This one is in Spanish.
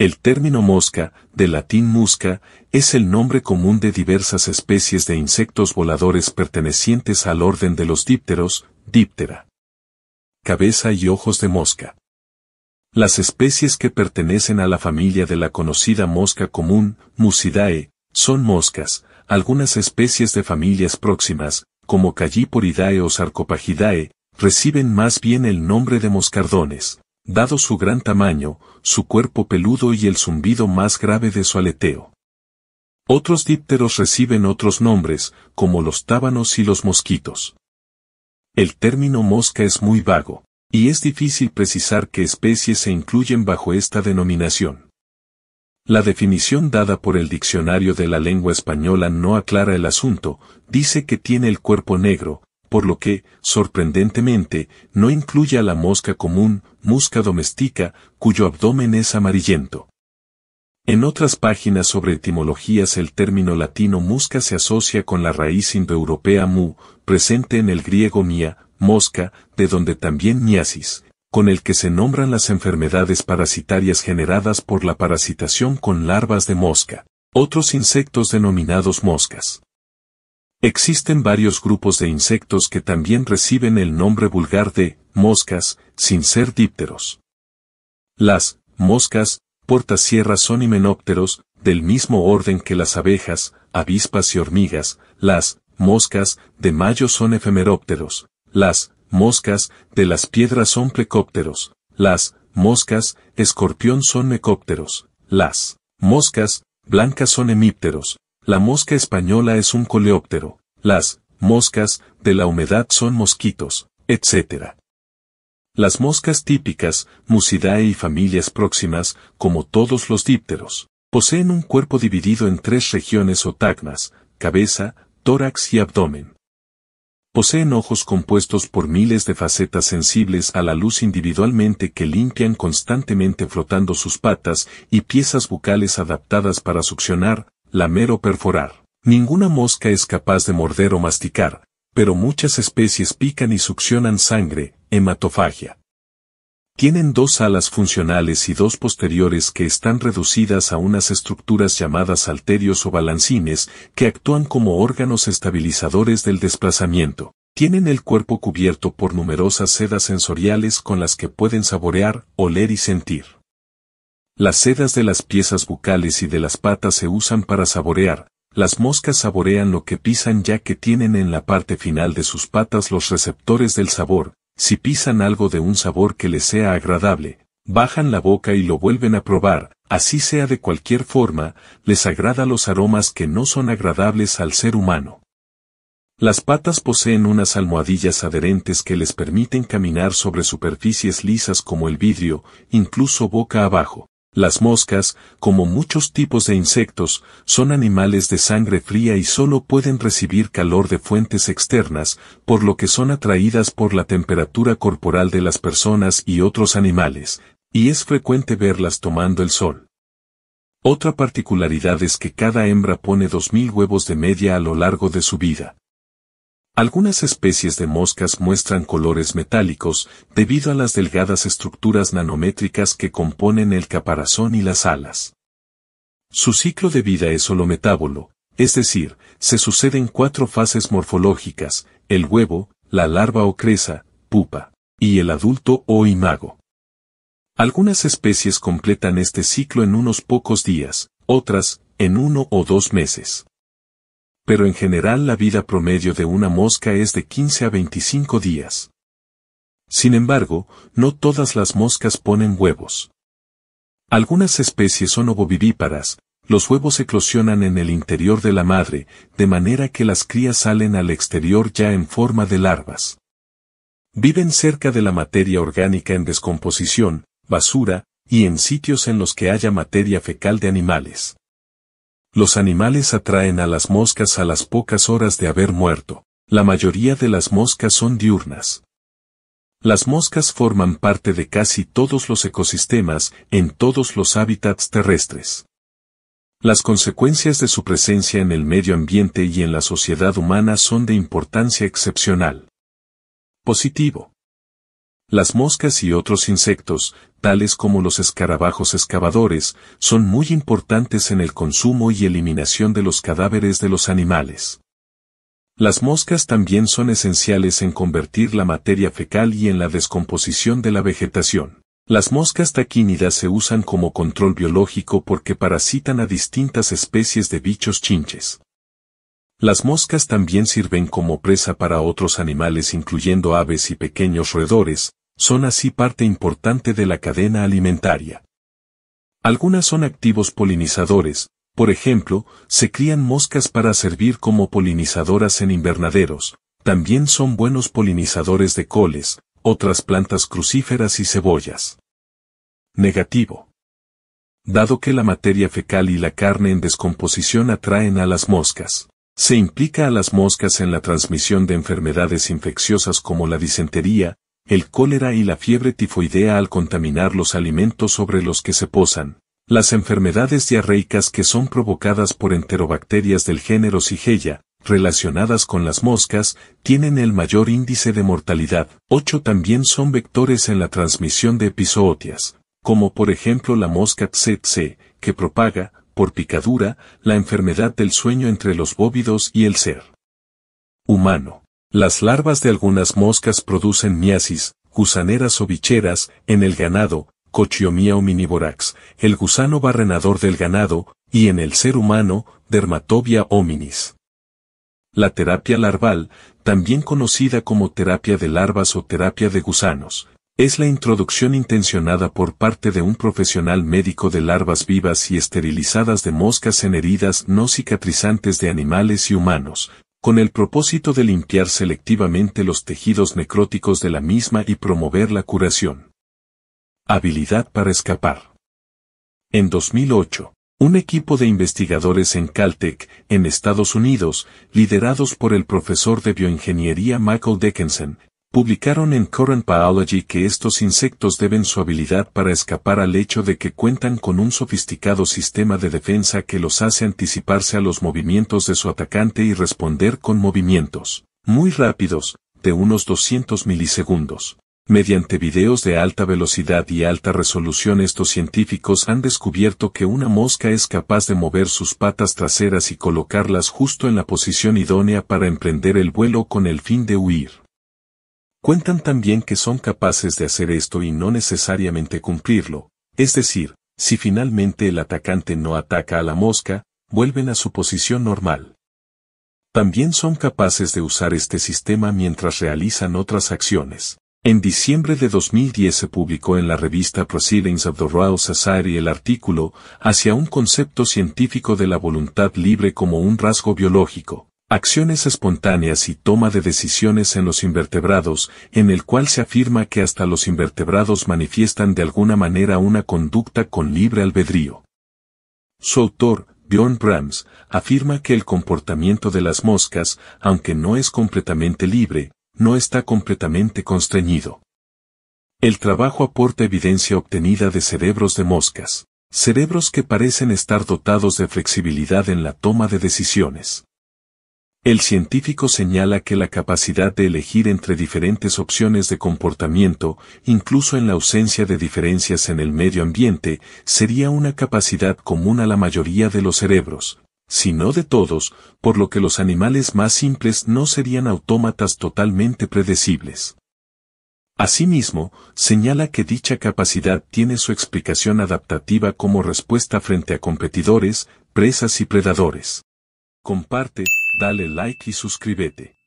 El término mosca, de latín musca, es el nombre común de diversas especies de insectos voladores pertenecientes al orden de los dípteros, díptera. Cabeza y ojos de mosca. Las especies que pertenecen a la familia de la conocida mosca común, Musidae, son moscas, algunas especies de familias próximas, como Calliporidae o Sarcopagidae, reciben más bien el nombre de moscardones dado su gran tamaño, su cuerpo peludo y el zumbido más grave de su aleteo. Otros dípteros reciben otros nombres, como los tábanos y los mosquitos. El término mosca es muy vago, y es difícil precisar qué especies se incluyen bajo esta denominación. La definición dada por el Diccionario de la Lengua Española no aclara el asunto, dice que tiene el cuerpo negro, por lo que, sorprendentemente, no incluye a la mosca común, musca domestica, cuyo abdomen es amarillento. En otras páginas sobre etimologías el término latino musca se asocia con la raíz indoeuropea mu, presente en el griego mia, mosca, de donde también miasis, con el que se nombran las enfermedades parasitarias generadas por la parasitación con larvas de mosca, otros insectos denominados moscas. Existen varios grupos de insectos que también reciben el nombre vulgar de moscas, sin ser dípteros. Las moscas portasierras son himenópteros, del mismo orden que las abejas, avispas y hormigas, las moscas de mayo son efemerópteros, las moscas de las piedras son plecópteros, las moscas escorpión son mecópteros, las moscas blancas son hemípteros, la mosca española es un coleóptero. Las moscas de la humedad son mosquitos, etc. Las moscas típicas, Musidae y familias próximas, como todos los dípteros, poseen un cuerpo dividido en tres regiones o tagmas, cabeza, tórax y abdomen. Poseen ojos compuestos por miles de facetas sensibles a la luz individualmente que limpian constantemente flotando sus patas y piezas bucales adaptadas para succionar, lamer o perforar. Ninguna mosca es capaz de morder o masticar, pero muchas especies pican y succionan sangre, hematofagia. Tienen dos alas funcionales y dos posteriores que están reducidas a unas estructuras llamadas alterios o balancines que actúan como órganos estabilizadores del desplazamiento. Tienen el cuerpo cubierto por numerosas sedas sensoriales con las que pueden saborear, oler y sentir. Las sedas de las piezas bucales y de las patas se usan para saborear, las moscas saborean lo que pisan ya que tienen en la parte final de sus patas los receptores del sabor, si pisan algo de un sabor que les sea agradable, bajan la boca y lo vuelven a probar, así sea de cualquier forma, les agrada los aromas que no son agradables al ser humano. Las patas poseen unas almohadillas adherentes que les permiten caminar sobre superficies lisas como el vidrio, incluso boca abajo. Las moscas, como muchos tipos de insectos, son animales de sangre fría y solo pueden recibir calor de fuentes externas, por lo que son atraídas por la temperatura corporal de las personas y otros animales, y es frecuente verlas tomando el sol. Otra particularidad es que cada hembra pone 2.000 huevos de media a lo largo de su vida, algunas especies de moscas muestran colores metálicos debido a las delgadas estructuras nanométricas que componen el caparazón y las alas. Su ciclo de vida es holometábolo, es decir, se suceden cuatro fases morfológicas, el huevo, la larva o cresa, pupa, y el adulto o imago. Algunas especies completan este ciclo en unos pocos días, otras, en uno o dos meses pero en general la vida promedio de una mosca es de 15 a 25 días. Sin embargo, no todas las moscas ponen huevos. Algunas especies son ovovivíparas, los huevos eclosionan en el interior de la madre, de manera que las crías salen al exterior ya en forma de larvas. Viven cerca de la materia orgánica en descomposición, basura, y en sitios en los que haya materia fecal de animales. Los animales atraen a las moscas a las pocas horas de haber muerto. La mayoría de las moscas son diurnas. Las moscas forman parte de casi todos los ecosistemas en todos los hábitats terrestres. Las consecuencias de su presencia en el medio ambiente y en la sociedad humana son de importancia excepcional. Positivo. Las moscas y otros insectos, tales como los escarabajos excavadores, son muy importantes en el consumo y eliminación de los cadáveres de los animales. Las moscas también son esenciales en convertir la materia fecal y en la descomposición de la vegetación. Las moscas taquínidas se usan como control biológico porque parasitan a distintas especies de bichos chinches. Las moscas también sirven como presa para otros animales incluyendo aves y pequeños roedores, son así parte importante de la cadena alimentaria. Algunas son activos polinizadores, por ejemplo, se crían moscas para servir como polinizadoras en invernaderos, también son buenos polinizadores de coles, otras plantas crucíferas y cebollas. Negativo. Dado que la materia fecal y la carne en descomposición atraen a las moscas, se implica a las moscas en la transmisión de enfermedades infecciosas como la disentería, el cólera y la fiebre tifoidea al contaminar los alimentos sobre los que se posan, las enfermedades diarreicas que son provocadas por enterobacterias del género Sigeia, relacionadas con las moscas, tienen el mayor índice de mortalidad. Ocho también son vectores en la transmisión de episootias, como por ejemplo la mosca tsetse, que propaga, por picadura, la enfermedad del sueño entre los bóvidos y el ser humano. Las larvas de algunas moscas producen miasis, gusaneras o bicheras, en el ganado, cochiomía o miniborax, el gusano barrenador del ganado, y en el ser humano, dermatobia hominis. La terapia larval, también conocida como terapia de larvas o terapia de gusanos, es la introducción intencionada por parte de un profesional médico de larvas vivas y esterilizadas de moscas en heridas no cicatrizantes de animales y humanos, con el propósito de limpiar selectivamente los tejidos necróticos de la misma y promover la curación. Habilidad para escapar. En 2008, un equipo de investigadores en Caltech, en Estados Unidos, liderados por el profesor de bioingeniería Michael Dickinson, publicaron en Current Biology que estos insectos deben su habilidad para escapar al hecho de que cuentan con un sofisticado sistema de defensa que los hace anticiparse a los movimientos de su atacante y responder con movimientos muy rápidos, de unos 200 milisegundos. Mediante videos de alta velocidad y alta resolución estos científicos han descubierto que una mosca es capaz de mover sus patas traseras y colocarlas justo en la posición idónea para emprender el vuelo con el fin de huir cuentan también que son capaces de hacer esto y no necesariamente cumplirlo, es decir, si finalmente el atacante no ataca a la mosca, vuelven a su posición normal. También son capaces de usar este sistema mientras realizan otras acciones. En diciembre de 2010 se publicó en la revista Proceedings of the Royal Society el artículo Hacia un concepto científico de la voluntad libre como un rasgo biológico, Acciones espontáneas y toma de decisiones en los invertebrados, en el cual se afirma que hasta los invertebrados manifiestan de alguna manera una conducta con libre albedrío. Su autor, Bjorn Brahms, afirma que el comportamiento de las moscas, aunque no es completamente libre, no está completamente constreñido. El trabajo aporta evidencia obtenida de cerebros de moscas, cerebros que parecen estar dotados de flexibilidad en la toma de decisiones. El científico señala que la capacidad de elegir entre diferentes opciones de comportamiento, incluso en la ausencia de diferencias en el medio ambiente, sería una capacidad común a la mayoría de los cerebros, si no de todos, por lo que los animales más simples no serían autómatas totalmente predecibles. Asimismo, señala que dicha capacidad tiene su explicación adaptativa como respuesta frente a competidores, presas y predadores. Comparte, dale like y suscríbete.